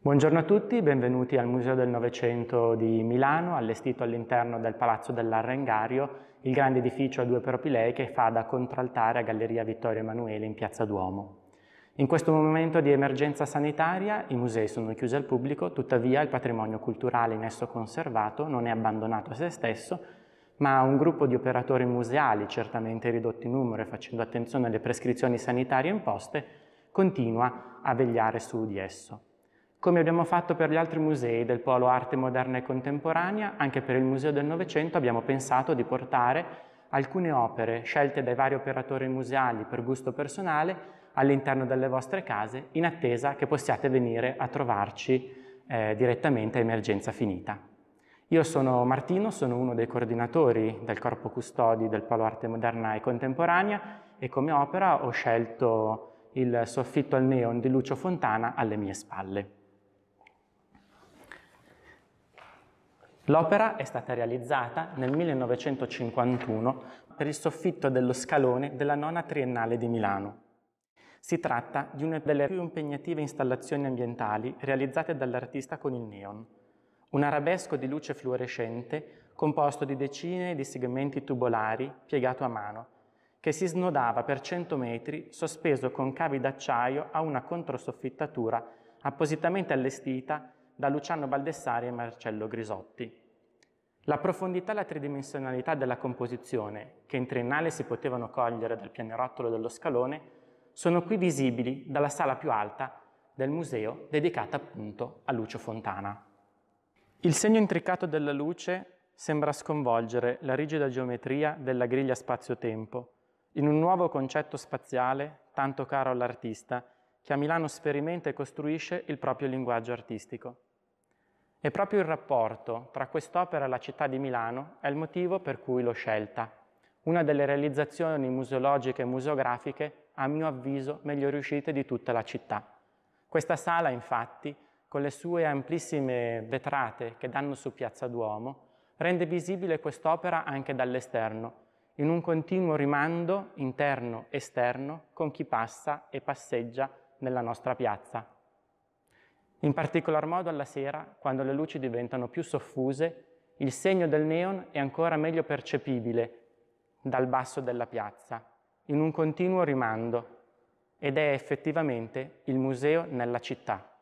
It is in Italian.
Buongiorno a tutti, benvenuti al Museo del Novecento di Milano, allestito all'interno del Palazzo dell'Arrengario, il grande edificio a due propilei che fa da contraltare a Galleria Vittorio Emanuele in Piazza Duomo. In questo momento di emergenza sanitaria i musei sono chiusi al pubblico, tuttavia il patrimonio culturale in esso conservato non è abbandonato a se stesso, ma un gruppo di operatori museali, certamente ridotti in numero e facendo attenzione alle prescrizioni sanitarie imposte, continua a vegliare su di esso. Come abbiamo fatto per gli altri musei del polo arte moderna e contemporanea, anche per il Museo del Novecento abbiamo pensato di portare alcune opere scelte dai vari operatori museali per gusto personale all'interno delle vostre case in attesa che possiate venire a trovarci eh, direttamente a emergenza finita. Io sono Martino, sono uno dei coordinatori del corpo custodi del polo arte moderna e contemporanea e come opera ho scelto il soffitto al neon di Lucio Fontana alle mie spalle. L'opera è stata realizzata nel 1951 per il soffitto dello scalone della nona triennale di Milano. Si tratta di una delle più impegnative installazioni ambientali realizzate dall'artista con il neon, un arabesco di luce fluorescente composto di decine di segmenti tubolari piegato a mano, che si snodava per 100 metri sospeso con cavi d'acciaio a una controsoffittatura appositamente allestita da Luciano Baldessari e Marcello Grisotti. La profondità e la tridimensionalità della composizione, che in triennale si potevano cogliere dal pianerottolo dello scalone, sono qui visibili dalla sala più alta del museo dedicata appunto a Lucio Fontana. Il segno intricato della luce sembra sconvolgere la rigida geometria della griglia spazio-tempo in un nuovo concetto spaziale tanto caro all'artista che a Milano sperimenta e costruisce il proprio linguaggio artistico. E proprio il rapporto tra quest'opera e la città di Milano è il motivo per cui l'ho scelta, una delle realizzazioni museologiche e museografiche a mio avviso meglio riuscite di tutta la città. Questa sala, infatti, con le sue amplissime vetrate che danno su Piazza Duomo, rende visibile quest'opera anche dall'esterno, in un continuo rimando interno-esterno con chi passa e passeggia nella nostra piazza in particolar modo alla sera, quando le luci diventano più soffuse, il segno del neon è ancora meglio percepibile dal basso della piazza, in un continuo rimando, ed è effettivamente il museo nella città.